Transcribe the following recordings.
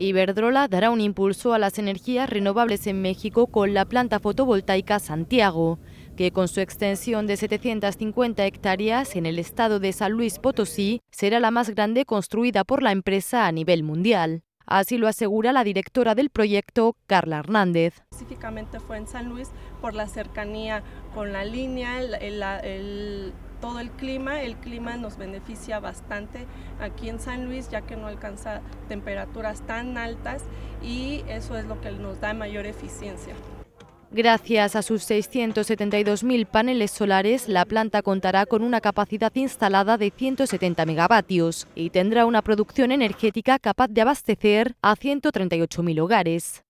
Iberdrola dará un impulso a las energías renovables en México con la planta fotovoltaica Santiago, que con su extensión de 750 hectáreas en el estado de San Luis Potosí será la más grande construida por la empresa a nivel mundial. Así lo asegura la directora del proyecto, Carla Hernández. Específicamente fue en San Luis por la cercanía con la línea, el, todo el clima. El clima nos beneficia bastante aquí en San Luis, ya que no alcanza temperaturas tan altas y eso es lo que nos da mayor eficiencia. Gracias a sus 672.000 paneles solares, la planta contará con una capacidad instalada de 170 megavatios y tendrá una producción energética capaz de abastecer a 138.000 hogares.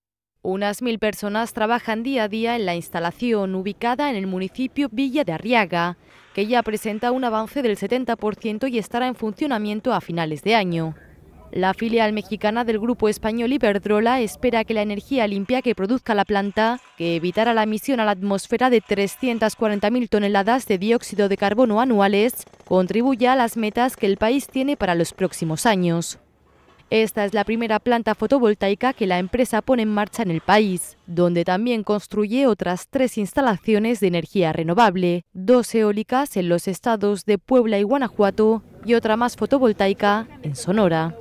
Unas mil personas trabajan día a día en la instalación ubicada en el municipio Villa de Arriaga, que ya presenta un avance del 70% y estará en funcionamiento a finales de año. La filial mexicana del grupo español Iberdrola espera que la energía limpia que produzca la planta, que evitará la emisión a la atmósfera de 340.000 toneladas de dióxido de carbono anuales, contribuya a las metas que el país tiene para los próximos años. Esta es la primera planta fotovoltaica que la empresa pone en marcha en el país, donde también construye otras tres instalaciones de energía renovable, dos eólicas en los estados de Puebla y Guanajuato y otra más fotovoltaica en Sonora.